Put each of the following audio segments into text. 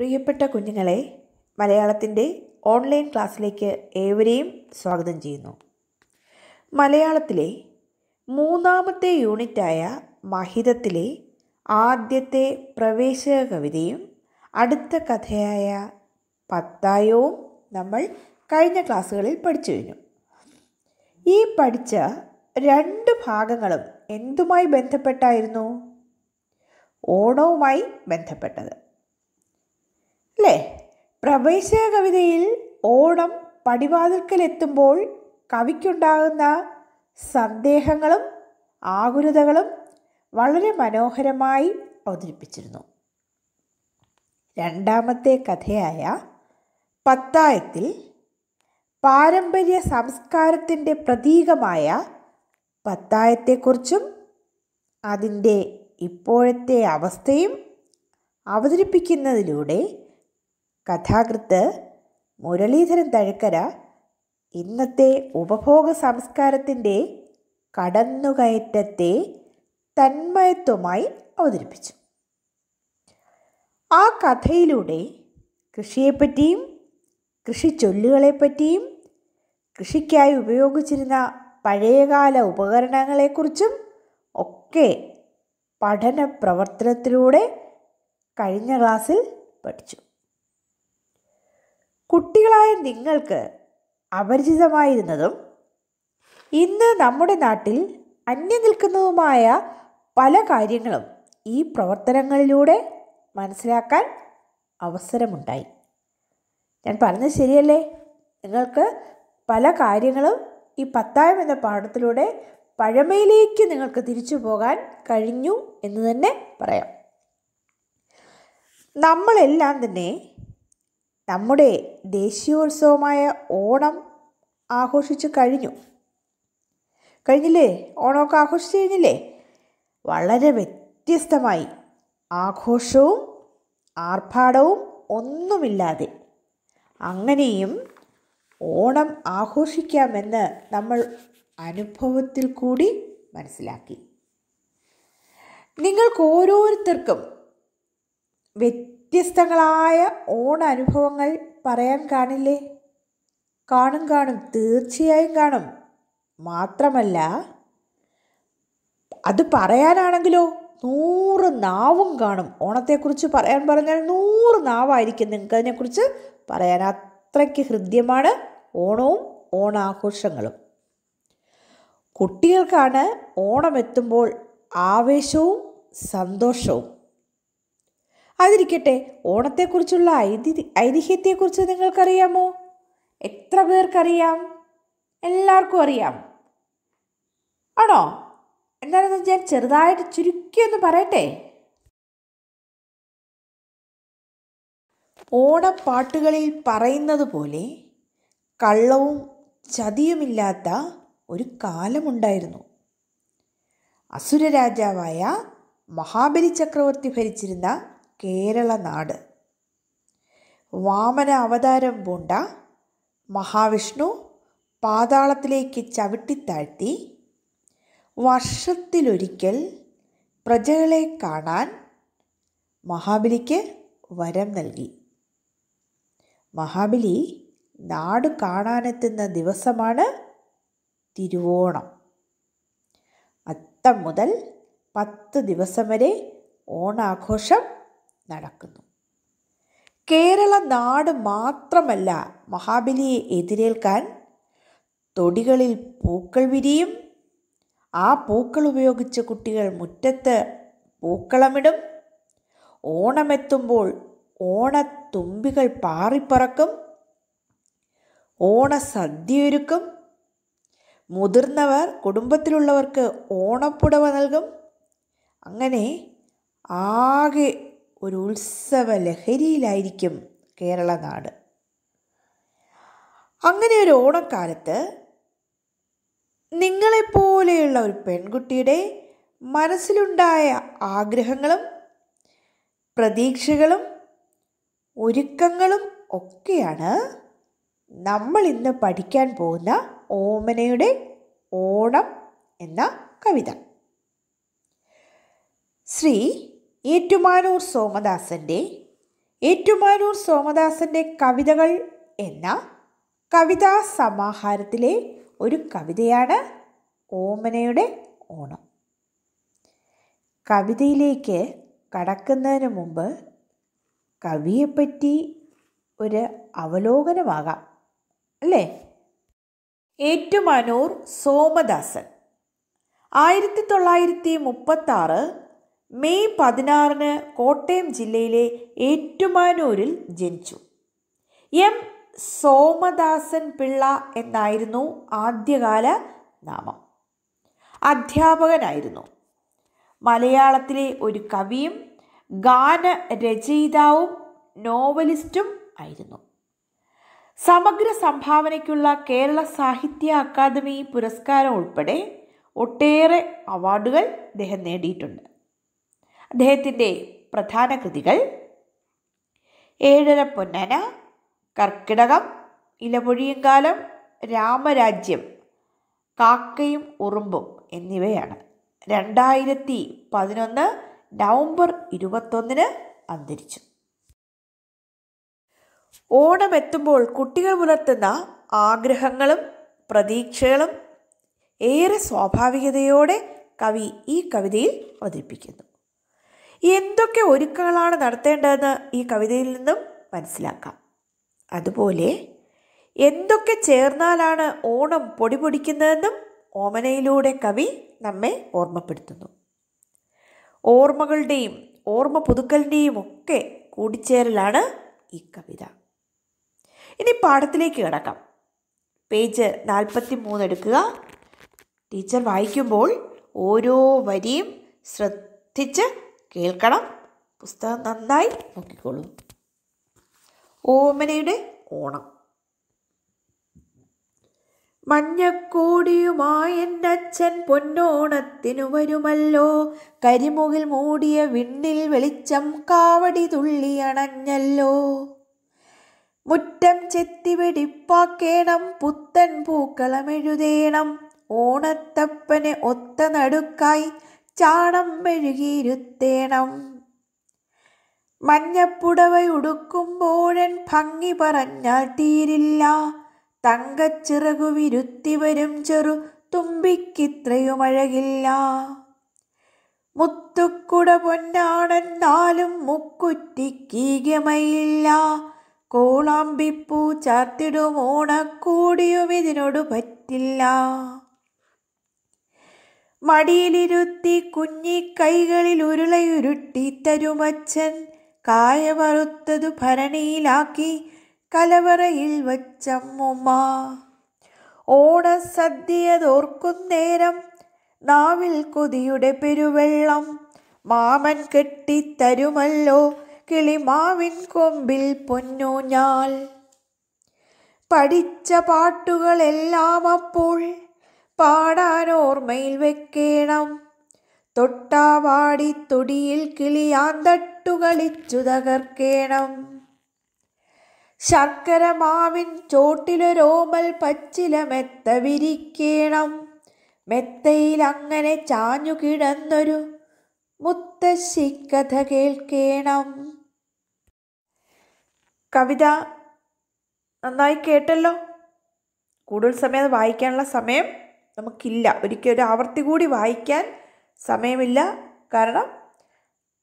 പ്രിയപ്പെട്ട കുഞ്ഞുങ്ങളെ മലയാളത്തിൻ്റെ ഓൺലൈൻ ക്ലാസ്സിലേക്ക് ഏവരെയും സ്വാഗതം ചെയ്യുന്നു മലയാളത്തിലെ മൂന്നാമത്തെ യൂണിറ്റായ മഹിതത്തിലെ ആദ്യത്തെ പ്രവേശക കവിതയും അടുത്ത കഥയായ പത്തായവും നമ്മൾ കഴിഞ്ഞ ക്ലാസ്സുകളിൽ പഠിച്ചു കഴിഞ്ഞു ഈ പഠിച്ച രണ്ട് ഭാഗങ്ങളും എന്തുമായി ബന്ധപ്പെട്ടായിരുന്നു ഓണവുമായി ബന്ധപ്പെട്ടത് അല്ലേ പ്രവേശ കവിതയിൽ ഓണം പടിവാതിൽക്കലെത്തുമ്പോൾ കവിക്കുണ്ടാകുന്ന സന്ദേഹങ്ങളും ആകുലതകളും വളരെ മനോഹരമായി അവതരിപ്പിച്ചിരുന്നു രണ്ടാമത്തെ കഥയായ പത്തായത്തിൽ പാരമ്പര്യ സംസ്കാരത്തിൻ്റെ പ്രതീകമായ പത്തായത്തെക്കുറിച്ചും അതിൻ്റെ ഇപ്പോഴത്തെ അവസ്ഥയും അവതരിപ്പിക്കുന്നതിലൂടെ കഥാകൃത്ത് മുരളീധരൻ തഴക്കര ഇന്നത്തെ ഉപഭോഗ സംസ്കാരത്തിൻ്റെ കടന്നുകയറ്റത്തെ തന്മയത്വമായി അവതരിപ്പിച്ചു ആ കഥയിലൂടെ കൃഷിയെപ്പറ്റിയും ചൊല്ലുകളെപ്പറ്റിയും കൃഷിക്കായി ഉപയോഗിച്ചിരുന്ന പഴയകാല ഉപകരണങ്ങളെക്കുറിച്ചും ഒക്കെ പഠന പ്രവർത്തനത്തിലൂടെ കഴിഞ്ഞ ക്ലാസ്സിൽ പഠിച്ചു കുട്ടികളായ നിങ്ങൾക്ക് അപരിചിതമായിരുന്നതും ഇന്ന് നമ്മുടെ നാട്ടിൽ അന്യം നിൽക്കുന്നതുമായ പല കാര്യങ്ങളും ഈ പ്രവർത്തനങ്ങളിലൂടെ മനസ്സിലാക്കാൻ അവസരമുണ്ടായി ഞാൻ പറഞ്ഞത് ശരിയല്ലേ നിങ്ങൾക്ക് പല കാര്യങ്ങളും ഈ പത്തായം എന്ന പാഠത്തിലൂടെ പഴമയിലേക്ക് നിങ്ങൾക്ക് തിരിച്ചു പോകാൻ കഴിഞ്ഞു എന്ന് തന്നെ പറയാം നമ്മളെല്ലാം തന്നെ നമ്മുടെ ദേശീയോത്സവമായ ഓണം ആഘോഷിച്ച് കഴിഞ്ഞു കഴിഞ്ഞില്ലേ ഓണമൊക്കെ ആഘോഷിച്ച് കഴിഞ്ഞില്ലേ വളരെ വ്യത്യസ്തമായി ആഘോഷവും ആർഭാടവും ഒന്നുമില്ലാതെ അങ്ങനെയും ഓണം ആഘോഷിക്കാമെന്ന് നമ്മൾ അനുഭവത്തിൽ കൂടി മനസ്സിലാക്കി നിങ്ങൾക്ക് ഓരോരുത്തർക്കും വ്യത്യസ്തങ്ങളായ ഓണനുഭവങ്ങൾ പറയാൻ കാണില്ലേ കാണും കാണും തീർച്ചയായും കാണും മാത്രമല്ല അത് പറയാനാണെങ്കിലോ നൂറ് നാവും കാണും ഓണത്തെക്കുറിച്ച് പറയാൻ പറഞ്ഞാൽ നൂറ് നാവായിരിക്കും നിങ്ങൾക്ക് അതിനെക്കുറിച്ച് പറയാൻ അത്രയ്ക്ക് ഹൃദ്യമാണ് ഓണവും ഓണാഘോഷങ്ങളും കുട്ടികൾക്കാണ് ഓണമെത്തുമ്പോൾ ആവേശവും സന്തോഷവും അതിരിക്കട്ടെ ഓണത്തെക്കുറിച്ചുള്ള ഐതി ഐതിഹ്യത്തെക്കുറിച്ച് നിങ്ങൾക്കറിയാമോ എത്ര പേർക്കറിയാം എല്ലാവർക്കും അറിയാം ആണോ എന്താണെന്ന് ഞാൻ ചെറുതായിട്ട് ചുരുക്കിയൊന്ന് പറയട്ടെ ഓണപ്പാട്ടുകളിൽ പറയുന്നത് പോലെ കള്ളവും ചതിയുമില്ലാത്ത ഒരു കാലമുണ്ടായിരുന്നു അസുര രാജാവായ മഹാബലി ചക്രവർത്തി ഭരിച്ചിരുന്ന കേരള നാട് വാമന അവതാരം പൂണ്ട മഹാവിഷ്ണു പാതാളത്തിലേക്ക് ചവിട്ടിത്താഴ്ത്തി വർഷത്തിലൊരിക്കൽ പ്രജകളെ കാണാൻ മഹാബലിക്ക് വരം നൽകി മഹാബലി നാട് കാണാനെത്തുന്ന ദിവസമാണ് തിരുവോണം അത്തം മുതൽ പത്ത് ദിവസം വരെ ഓണാഘോഷം നടക്കുന്നു കേരള നാട് മാത്രമല്ല മഹാബലിയെ എതിരേൽക്കാൻ തൊടികളിൽ പൂക്കൾ വിരിയും ആ പൂക്കൾ ഉപയോഗിച്ച് കുട്ടികൾ മുറ്റത്ത് പൂക്കളമിടും ഓണമെത്തുമ്പോൾ ഓണത്തുമ്പികൾ പാറിപ്പറക്കും ഓണസദ്യയൊരുക്കും മുതിർന്നവർ കുടുംബത്തിലുള്ളവർക്ക് ഓണപ്പുടവ നൽകും അങ്ങനെ ആകെ ഒരു ഉത്സവ ലഹരിയിലായിരിക്കും കേരള നാട് അങ്ങനെ ഒരു ഓണക്കാലത്ത് നിങ്ങളെപ്പോലെയുള്ള ഒരു പെൺകുട്ടിയുടെ മനസ്സിലുണ്ടായ ആഗ്രഹങ്ങളും പ്രതീക്ഷകളും ഒരുക്കങ്ങളും ഒക്കെയാണ് നമ്മൾ ഇന്ന് പഠിക്കാൻ പോകുന്ന ഓമനയുടെ ഓണം എന്ന കവിത ശ്രീ ഏറ്റുമാനൂർ സോമദാസൻ്റെ ഏറ്റുമാനൂർ സോമദാസൻ്റെ കവിതകൾ എന്ന കവിതാ സമാഹാരത്തിലെ ഒരു കവിതയാണ് ഓമനയുടെ ഓണം കവിതയിലേക്ക് കടക്കുന്നതിന് മുമ്പ് കവിയെപ്പറ്റി ഒരു അവലോകനമാകാം അല്ലേ ഏറ്റുമാനൂർ സോമദാസൻ ആയിരത്തി തൊള്ളായിരത്തി മുപ്പത്താറ് മെയ് പതിനാറിന് കോട്ടയം ജില്ലയിലെ ഏറ്റുമാനൂരിൽ ജനിച്ചു എം സോമദാസൻ പിള്ള എന്നായിരുന്നു ആദ്യകാല നാമം അധ്യാപകനായിരുന്നു മലയാളത്തിലെ ഒരു കവിയും ഗാന രചയിതാവും നോവലിസ്റ്റും ആയിരുന്നു സമഗ്ര സംഭാവനയ്ക്കുള്ള കേരള സാഹിത്യ അക്കാദമി പുരസ്കാരം ഉൾപ്പെടെ ഒട്ടേറെ അവാർഡുകൾ അദ്ദേഹം നേടിയിട്ടുണ്ട് അദ്ദേഹത്തിൻ്റെ പ്രധാന കൃതികൾ ഏഴര പൊന്നന കർക്കിടകം ഇലപൊഴിയങ്കാലം രാമരാജ്യം കാക്കയും ഉറുമ്പും എന്നിവയാണ് രണ്ടായിരത്തി പതിനൊന്ന് നവംബർ ഇരുപത്തൊന്നിന് അന്തരിച്ചു ഓണമെത്തുമ്പോൾ കുട്ടികൾ പുലർത്തുന്ന ആഗ്രഹങ്ങളും പ്രതീക്ഷകളും ഏറെ സ്വാഭാവികതയോടെ കവി ഈ കവിതയിൽ അവതരിപ്പിക്കുന്നു എന്തൊക്കെ ഒരുക്കങ്ങളാണ് നടത്തേണ്ടതെന്ന് ഈ കവിതയിൽ നിന്നും മനസ്സിലാക്കാം അതുപോലെ എന്തൊക്കെ ചേർന്നാലാണ് ഓണം പൊടി പൊടിക്കുന്നതെന്നും ഓമനയിലൂടെ കവി നമ്മെ ഓർമ്മപ്പെടുത്തുന്നു ഓർമ്മകളുടെയും ഓർമ്മ പുതുക്കലിൻ്റെയും ഒക്കെ കൂടിച്ചേരലാണ് ഈ കവിത ഇനി പാഠത്തിലേക്ക് കിടക്കാം പേജ് നാൽപ്പത്തി മൂന്ന് എടുക്കുക ടീച്ചർ വായിക്കുമ്പോൾ ഓരോ വരിയും ശ്രദ്ധിച്ച് കേൾക്കണം പുസ്തകം നന്നായി നോക്കിക്കോളൂ ഓമനയുടെ ഓണം മഞ്ഞക്കോടിയുമായെൻ്റച്ഛൻ പൊന്നോണത്തിനു വരുമല്ലോ കരിമുകിൽ മൂടിയ വിണ്ണിൽ വെളിച്ചം കാവടി തുള്ളി അണഞ്ഞല്ലോ മുറ്റം ചെത്തി വെടിപ്പാക്കേണം പുത്തൻ പൂക്കളമെഴുതേണം ഓണത്തപ്പന് ഒത്ത നടുക്കായി ചാണം മെഴുകിയിരുത്തേണം മഞ്ഞപ്പുടവയുടുക്കുമ്പോഴൻ ഭംഗി പറഞ്ഞാൽ തീരില്ല തങ്കച്ചിറകു വിരുത്തി വരും ചെറു അഴകില്ല മുത്തുക്കുട പൊന്നാണെന്നാലും മുക്കുറ്റിക്കീകമയില്ല കോളാമ്പിപ്പൂ ചാർത്തിടും ഇതിനോട് പറ്റില്ല മടിയിലിരുത്തി കുഞ്ഞി കൈകളിൽ ഉരുളയുരുട്ടി തരുമച്ചൻ കായ വറുത്തതു ഭരണിയിലാക്കി കലവറയിൽ വച്ചമ്മുമ്മ നേരം നാവിൽ കൊതിയുടെ പെരുവെള്ളം മാമൻ കെട്ടിത്തരുമല്ലോ കിളിമാവിൻ കൊമ്പിൽ പൊന്നൂഞ്ഞാൽ പഠിച്ച പാട്ടുകളെല്ലാം അപ്പോൾ പാടാൻ ഓർമ്മയിൽ വെക്കേണം തൊട്ടാവാടി തൊടിയിൽ കിളിയാൻ തട്ടുകളിച്ചു തകർക്കേണം ശർക്കര മാവിൻ ചോട്ടിലൊരോമൽ പച്ചില മെത്ത വിരിക്കേണം മെത്തയിൽ അങ്ങനെ ചാഞ്ഞു കിടന്നൊരു മുത്തശ്ശിക്കഥ കേൾക്കേണം കവിത നന്നായി കേട്ടല്ലോ കൂടുതൽ സമയം അത് വായിക്കാനുള്ള സമയം നമുക്കില്ല ഒരിക്കൽ ഒരു ആവർത്തി കൂടി വായിക്കാൻ സമയമില്ല കാരണം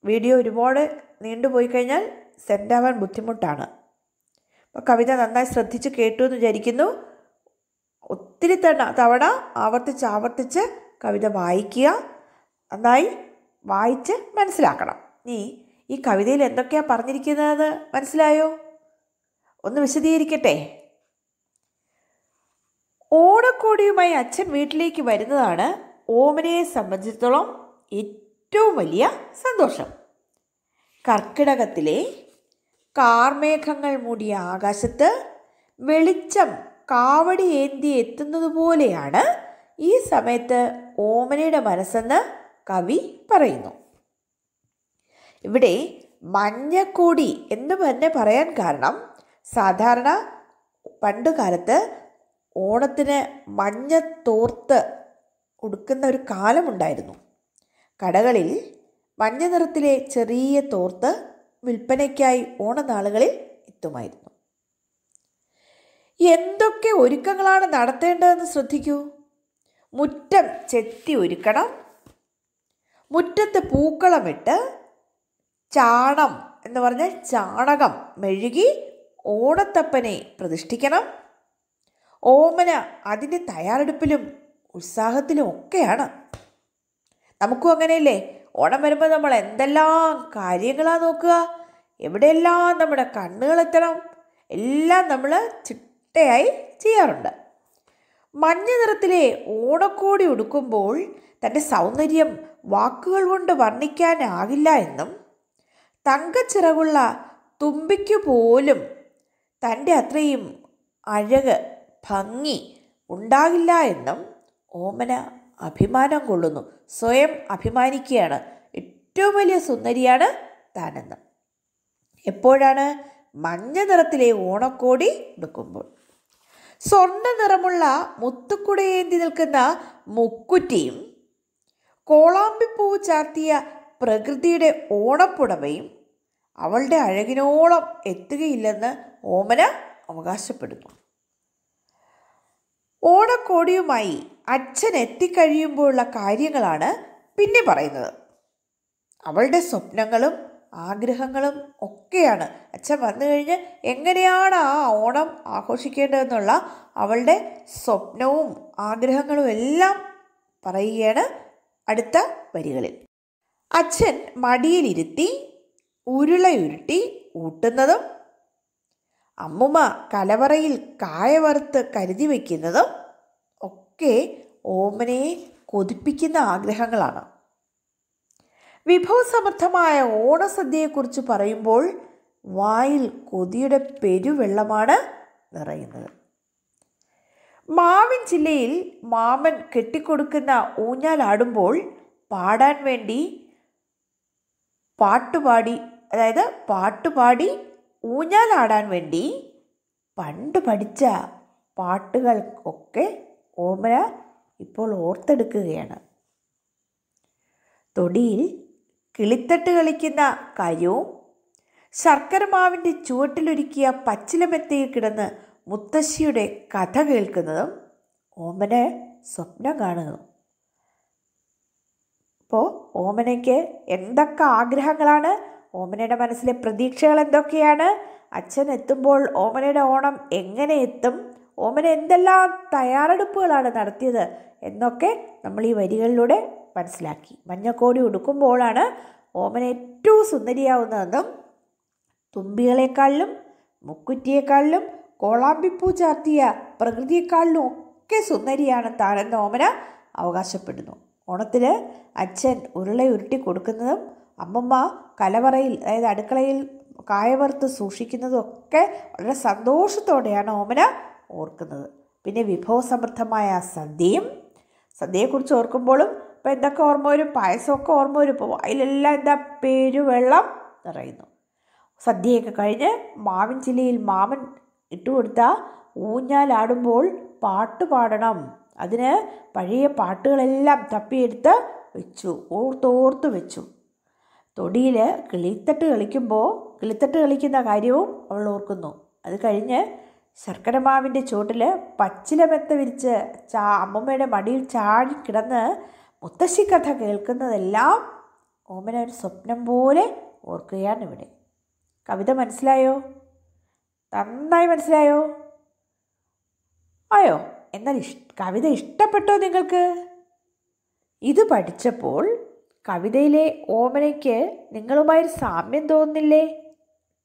വീഡിയോ ഒരുപാട് നീണ്ടുപോയി കഴിഞ്ഞാൽ സെൻഡാവാൻ ബുദ്ധിമുട്ടാണ് അപ്പോൾ കവിത നന്നായി ശ്രദ്ധിച്ച് കേട്ടു എന്ന് വിചാരിക്കുന്നു ഒത്തിരി തവണ തവണ ആവർത്തിച്ച് ആവർത്തിച്ച് കവിത വായിക്കുക നന്നായി വായിച്ച് മനസ്സിലാക്കണം നീ ഈ കവിതയിൽ എന്തൊക്കെയാണ് പറഞ്ഞിരിക്കുന്നത് മനസ്സിലായോ ഒന്ന് വിശദീകരിക്കട്ടെ ഓണക്കോടിയുമായി അച്ഛൻ വീട്ടിലേക്ക് വരുന്നതാണ് ഓമനയെ സംബന്ധിച്ചിടത്തോളം ഏറ്റവും വലിയ സന്തോഷം കർക്കിടകത്തിലെ കാർമേഘങ്ങൾ മൂടിയ ആകാശത്ത് വെളിച്ചം കാവടി ഏന്തി എത്തുന്നതുപോലെയാണ് ഈ സമയത്ത് ഓമനയുടെ മനസ്സെന്ന് കവി പറയുന്നു ഇവിടെ മഞ്ഞക്കോടി എന്ന് തന്നെ പറയാൻ കാരണം സാധാരണ പണ്ടുകാലത്ത് ഓണത്തിന് മഞ്ഞ തോർത്ത് ഉടുക്കുന്ന ഒരു കാലമുണ്ടായിരുന്നു കടകളിൽ മഞ്ഞ നിറത്തിലെ ചെറിയ തോർത്ത് വിൽപ്പനയ്ക്കായി ഓണനാളുകളിൽ എത്തുമായിരുന്നു എന്തൊക്കെ ഒരുക്കങ്ങളാണ് നടത്തേണ്ടതെന്ന് ശ്രദ്ധിക്കൂ മുറ്റം ചെത്തി ഒരുക്കണം മുറ്റത്ത് പൂക്കളമിട്ട് ചാണം എന്ന് പറഞ്ഞാൽ ചാണകം മെഴുകി ഓണത്തപ്പനെ പ്രതിഷ്ഠിക്കണം ഓമന അതിൻ്റെ തയ്യാറെടുപ്പിലും ഉത്സാഹത്തിലും ഒക്കെയാണ് നമുക്കും അങ്ങനെയല്ലേ ഓണം വരുമ്പോൾ നമ്മൾ എന്തെല്ലാം കാര്യങ്ങളാണ് നോക്കുക എവിടെയെല്ലാം നമ്മുടെ കണ്ണുകൾ എത്തണം എല്ലാം നമ്മൾ ചിട്ടയായി ചെയ്യാറുണ്ട് മഞ്ഞ നിറത്തിലെ ഓണക്കോടി ഉടുക്കുമ്പോൾ തൻ്റെ സൗന്ദര്യം വാക്കുകൾ കൊണ്ട് വർണ്ണിക്കാനാകില്ല എന്നും തങ്കച്ചിറകുള്ള തുമ്പിക്കു പോലും തൻ്റെ അത്രയും അഴക് ഭംഗി ഉണ്ടാകില്ല എന്നും ഓമന അഭിമാനം കൊള്ളുന്നു സ്വയം അഭിമാനിക്കുകയാണ് ഏറ്റവും വലിയ സുന്ദരിയാണ് താനെന്ന് എപ്പോഴാണ് മഞ്ഞ നിറത്തിലെ ഓണക്കോടി എടുക്കുമ്പോൾ സ്വർണ്ണ നിറമുള്ള മുത്തുക്കുടയേന്തി നിൽക്കുന്ന മുക്കുറ്റിയും കോളാമ്പിപ്പൂവ് ചാർത്തിയ പ്രകൃതിയുടെ ഓണപ്പുടവയും അവളുടെ അഴകിനോളം എത്തുകയില്ലെന്ന് ഓമന അവകാശപ്പെടുന്നു ഓണക്കോടിയുമായി അച്ഛൻ എത്തിക്കഴിയുമ്പോഴുള്ള കാര്യങ്ങളാണ് പിന്നെ പറയുന്നത് അവളുടെ സ്വപ്നങ്ങളും ആഗ്രഹങ്ങളും ഒക്കെയാണ് അച്ഛൻ വന്നു കഴിഞ്ഞ് എങ്ങനെയാണ് ആ ഓണം ആഘോഷിക്കേണ്ടതെന്നുള്ള അവളുടെ സ്വപ്നവും ആഗ്രഹങ്ങളും എല്ലാം പറയുകയാണ് അടുത്ത വരികളിൽ അച്ഛൻ മടിയിലിരുത്തി ഉരുളയുരുട്ടി ഊട്ടുന്നതും അമ്മുമ്മ കലവറയിൽ കായ വറുത്ത് കരുതി വയ്ക്കുന്നതും ഒക്കെ ഓമനയെ കൊതിപ്പിക്കുന്ന ആഗ്രഹങ്ങളാണ് വിഭവസമൃദ്ധമായ ഓണസദ്യയെക്കുറിച്ച് പറയുമ്പോൾ വായിൽ കൊതിയുടെ പെരുവെള്ളമാണ് നിറയുന്നത് മാവിൻ ജില്ലയിൽ മാമൻ കെട്ടിക്കൊടുക്കുന്ന ഊഞ്ഞാലാടുമ്പോൾ പാടാൻ വേണ്ടി പാട്ടുപാടി അതായത് പാട്ടുപാടി ഊഞ്ഞാലാടാൻ വേണ്ടി പണ്ട് പഠിച്ച പാട്ടുകൾ ഒക്കെ ഓമന ഇപ്പോൾ ഓർത്തെടുക്കുകയാണ് തൊടിയിൽ കിളിത്തട്ട് കളിക്കുന്ന കാര്യവും ശർക്കര മാവിൻ്റെ ചുവട്ടിലൊരുക്കിയ പച്ചിലമെത്തയിൽ കിടന്ന് മുത്തശ്ശിയുടെ കഥ കേൾക്കുന്നതും ഓമന സ്വപ്നം കാണുന്നു അപ്പോൾ ഓമനയ്ക്ക് എന്തൊക്കെ ആഗ്രഹങ്ങളാണ് ഓമനയുടെ മനസ്സിലെ പ്രതീക്ഷകൾ എന്തൊക്കെയാണ് അച്ഛൻ എത്തുമ്പോൾ ഓമനയുടെ ഓണം എങ്ങനെ എത്തും ഓമന എന്തെല്ലാം തയ്യാറെടുപ്പുകളാണ് നടത്തിയത് എന്നൊക്കെ നമ്മൾ ഈ വരികളിലൂടെ മനസ്സിലാക്കി മഞ്ഞക്കോടി ഉടുക്കുമ്പോഴാണ് ഓമന ഏറ്റവും സുന്ദരിയാവുന്നതെന്നും തുമ്പികളെക്കാളിലും മുക്കുറ്റിയേക്കാളിലും കോളാമ്പിപ്പൂ ചാർത്തിയ പ്രകൃതിയെക്കാളിലും ഒക്കെ സുന്ദരിയാണ് താനെന്ന് ഓമന അവകാശപ്പെടുന്നു ഓണത്തിന് അച്ഛൻ ഉരുളയുരുട്ടി ഉരുട്ടി കൊടുക്കുന്നതും അമ്മമ്മ കലവറയിൽ അതായത് അടുക്കളയിൽ കായവർത്ത് സൂക്ഷിക്കുന്നതൊക്കെ വളരെ സന്തോഷത്തോടെയാണ് ഓമന ഓർക്കുന്നത് പിന്നെ വിഭവസമൃദ്ധമായ സദ്യയും സദ്യയെക്കുറിച്ച് ഓർക്കുമ്പോഴും ഇപ്പോൾ എന്തൊക്കെ ഓർമ്മ വരും പായസമൊക്കെ ഓർമ്മ വരും ഇപ്പോൾ അതിലെല്ലാം എന്താ പെരുവെള്ളം നിറയുന്നു സദ്യയൊക്കെ കഴിഞ്ഞ് മാവിൻ ചില്ലിയിൽ മാമൻ ഇട്ടുകൊടുത്ത ഊഞ്ഞാലാടുമ്പോൾ പാട്ട് പാടണം അതിന് പഴയ പാട്ടുകളെല്ലാം തപ്പിയെടുത്ത് വെച്ചു ഓർത്തോർത്ത് വെച്ചു തൊടിയിൽ കിളിത്തട്ട് കളിക്കുമ്പോൾ കിളിത്തട്ട് കളിക്കുന്ന കാര്യവും അവൾ ഓർക്കുന്നു അത് കഴിഞ്ഞ് മാവിൻ്റെ ചുവട്ടിൽ മെത്ത വിരിച്ച് ചാ അമ്മമ്മയുടെ മടിയിൽ ചാടി കിടന്ന് മുത്തശ്ശി കഥ കേൾക്കുന്നതെല്ലാം ഓമന ഒരു സ്വപ്നം പോലെ ഓർക്കുകയാണ് ഇവിടെ കവിത മനസ്സിലായോ നന്നായി മനസ്സിലായോ ആയോ എന്നാൽ ഇഷ് കവിത ഇഷ്ടപ്പെട്ടോ നിങ്ങൾക്ക് ഇത് പഠിച്ചപ്പോൾ കവിതയിലെ ഓമനയ്ക്ക് ഒരു സാമ്യം തോന്നില്ലേ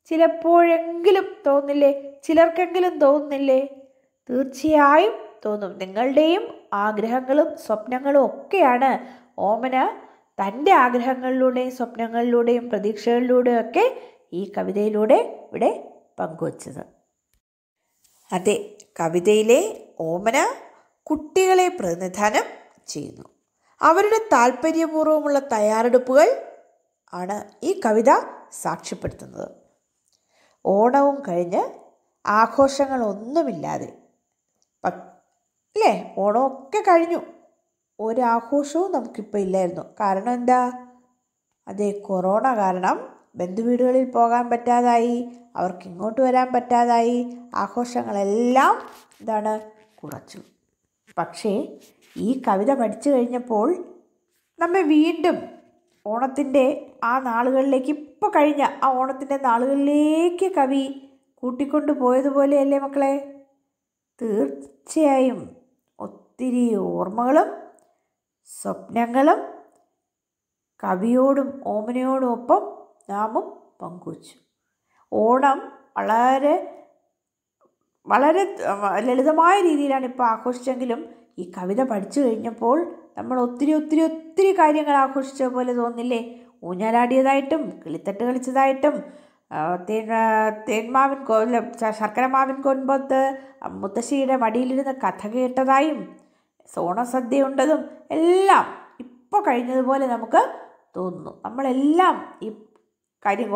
ചിലപ്പോഴെങ്കിലും തോന്നില്ലേ ചിലർക്കെങ്കിലും തോന്നുന്നില്ലേ തീർച്ചയായും തോന്നും നിങ്ങളുടെയും ആഗ്രഹങ്ങളും സ്വപ്നങ്ങളും ഒക്കെയാണ് ഓമന തൻ്റെ ആഗ്രഹങ്ങളിലൂടെയും സ്വപ്നങ്ങളിലൂടെയും പ്രതീക്ഷകളിലൂടെയൊക്കെ ഈ കവിതയിലൂടെ ഇവിടെ പങ്കുവച്ചത് അതെ കവിതയിലെ ഓമന കുട്ടികളെ പ്രതിനിധാനം ചെയ്യുന്നു അവരുടെ താല്പര്യപൂർവ്വമുള്ള തയ്യാറെടുപ്പുകൾ ആണ് ഈ കവിത സാക്ഷ്യപ്പെടുത്തുന്നത് ഓണവും കഴിഞ്ഞ് ആഘോഷങ്ങളൊന്നുമില്ലാതെ അല്ലേ ഓണമൊക്കെ കഴിഞ്ഞു ഒരാഘോഷവും നമുക്കിപ്പോൾ ഇല്ലായിരുന്നു കാരണം എന്താ അതെ കൊറോണ കാരണം ബന്ധുവീടുകളിൽ പോകാൻ പറ്റാതായി അവർക്ക് ഇങ്ങോട്ട് വരാൻ പറ്റാതായി ആഘോഷങ്ങളെല്ലാം ഇതാണ് കുറച്ചു പക്ഷേ ഈ കവിത പഠിച്ചു കഴിഞ്ഞപ്പോൾ നമ്മെ വീണ്ടും ഓണത്തിൻ്റെ ആ നാളുകളിലേക്ക് ഇപ്പം കഴിഞ്ഞ ആ ഓണത്തിൻ്റെ നാളുകളിലേക്ക് കവി കൂട്ടിക്കൊണ്ടു പോയതുപോലെയല്ലേ മക്കളെ തീർച്ചയായും ഒത്തിരി ഓർമ്മകളും സ്വപ്നങ്ങളും കവിയോടും ഓമനയോടും ഒപ്പം നാമും പങ്കുവച്ചു ഓണം വളരെ വളരെ ലളിതമായ രീതിയിലാണ് ഇപ്പോൾ ആഘോഷിച്ചെങ്കിലും ഈ കവിത പഠിച്ചു കഴിഞ്ഞപ്പോൾ നമ്മൾ ഒത്തിരി ഒത്തിരി ഒത്തിരി കാര്യങ്ങൾ ആഘോഷിച്ച പോലെ തോന്നില്ലേ ഊഞ്ഞാലാടിയതായിട്ടും കിളിത്തട്ട് കളിച്ചതായിട്ടും തേൻ തേന്മാവിൻ കോല ശർക്കരമാവിൻ കൊൻപത്ത് മുത്തശ്ശിയുടെ മടിയിലിരുന്ന് കഥ കേട്ടതായും സോണസദ്യ ഉണ്ടതും എല്ലാം ഇപ്പോൾ കഴിഞ്ഞതുപോലെ നമുക്ക് തോന്നുന്നു നമ്മളെല്ലാം ഈ കാര്യം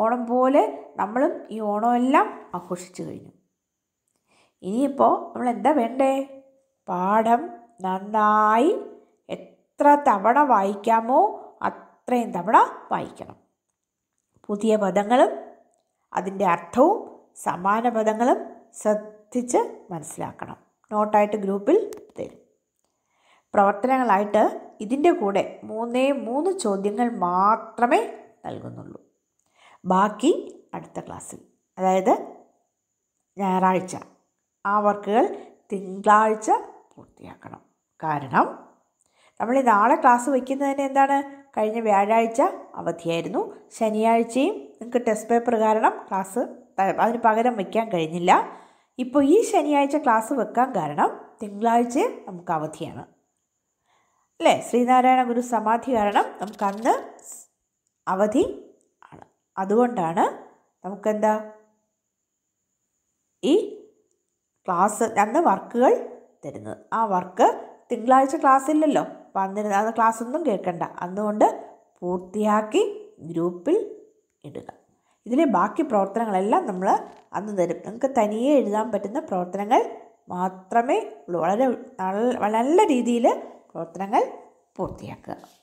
ഓണം പോലെ നമ്മളും ഈ ഓണമെല്ലാം ആഘോഷിച്ചു കഴിഞ്ഞു ഇനിയിപ്പോൾ നമ്മൾ എന്താ വേണ്ടേ പാഠം നന്നായി എത്ര തവണ വായിക്കാമോ അത്രയും തവണ വായിക്കണം പുതിയ പദങ്ങളും അതിൻ്റെ അർത്ഥവും സമാന പദങ്ങളും ശ്രദ്ധിച്ച് മനസ്സിലാക്കണം നോട്ടായിട്ട് ഗ്രൂപ്പിൽ തരും പ്രവർത്തനങ്ങളായിട്ട് ഇതിൻ്റെ കൂടെ മൂന്നേ മൂന്ന് ചോദ്യങ്ങൾ മാത്രമേ നൽകുന്നുള്ളൂ ബാക്കി അടുത്ത ക്ലാസ്സിൽ അതായത് ഞായറാഴ്ച ആ വർക്കുകൾ തിങ്കളാഴ്ച പൂർത്തിയാക്കണം കാരണം നമ്മൾ നാളെ ക്ലാസ് വയ്ക്കുന്നതിന് എന്താണ് കഴിഞ്ഞ വ്യാഴാഴ്ച അവധിയായിരുന്നു ശനിയാഴ്ചയും നിങ്ങൾക്ക് ടെസ്റ്റ് പേപ്പർ കാരണം ക്ലാസ് അതിന് പകരം വയ്ക്കാൻ കഴിഞ്ഞില്ല ഇപ്പോൾ ഈ ശനിയാഴ്ച ക്ലാസ് വെക്കാൻ കാരണം തിങ്കളാഴ്ച നമുക്ക് അവധിയാണ് അല്ലേ ശ്രീനാരായണ ഗുരു സമാധി കാരണം നമുക്ക് അന്ന് അവധി ആണ് അതുകൊണ്ടാണ് നമുക്കെന്താ ഈ ക്ലാസ് അന്ന് വർക്കുകൾ തരുന്നത് ആ വർക്ക് തിങ്കളാഴ്ച ക്ലാസ് ഇല്ലല്ലോ വന്നിരുന്ന അത് ക്ലാസ്സൊന്നും കേൾക്കണ്ട അതുകൊണ്ട് പൂർത്തിയാക്കി ഗ്രൂപ്പിൽ ഇടുക ഇതിലെ ബാക്കി പ്രവർത്തനങ്ങളെല്ലാം നമ്മൾ അന്ന് തരും നിങ്ങൾക്ക് തനിയെ എഴുതാൻ പറ്റുന്ന പ്രവർത്തനങ്ങൾ മാത്രമേ ഉള്ളൂ വളരെ നല്ല രീതിയിൽ പ്രവർത്തനങ്ങൾ പൂർത്തിയാക്കുക